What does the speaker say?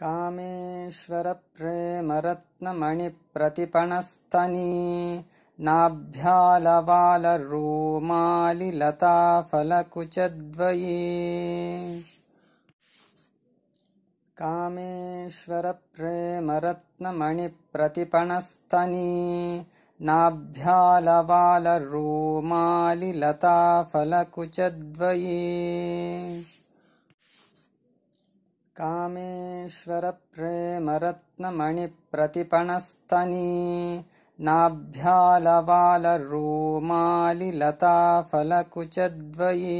कामेश्वरप्रेमरत्नमणिप्रतिपणस्तनी नाभ्यालवालरूलता फलकुचद्वयी कामेश्वरप्रेमरत्नमणिप्रतिपणस्तनी नाभ्यालवालरूमालिलता फलकुचद्वयी कामेश्वरप्रेमरत्नमणिप्रतिपणस्तनी नाभ्यालवालरूमालिलताफलकुचद्वये।